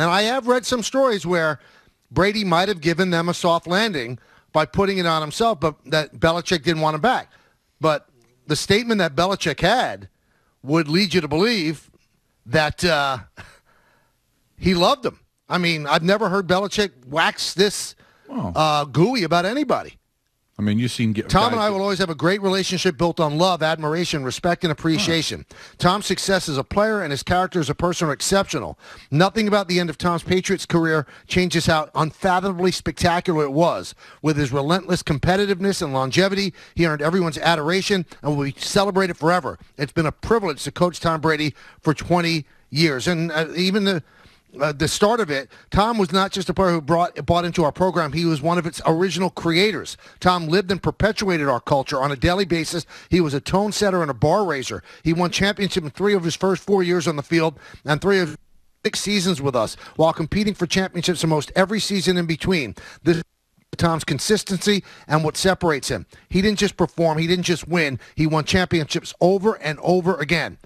And I have read some stories where Brady might have given them a soft landing by putting it on himself, but that Belichick didn't want him back. But the statement that Belichick had would lead you to believe that uh, he loved him. I mean, I've never heard Belichick wax this uh, gooey about anybody. I mean, you've seen get, Tom and I will always have a great relationship built on love, admiration, respect, and appreciation. Huh. Tom's success as a player and his character as a person are exceptional. Nothing about the end of Tom's Patriots career changes how unfathomably spectacular it was. With his relentless competitiveness and longevity, he earned everyone's adoration and will be celebrated forever. It's been a privilege to coach Tom Brady for 20 years, and uh, even the uh, the start of it, Tom was not just a player who brought bought into our program. He was one of its original creators. Tom lived and perpetuated our culture on a daily basis. He was a tone setter and a bar raiser. He won championship in three of his first four years on the field and three of six seasons with us while competing for championships almost every season in between. This Tom's consistency and what separates him. He didn't just perform, he didn't just win, he won championships over and over again.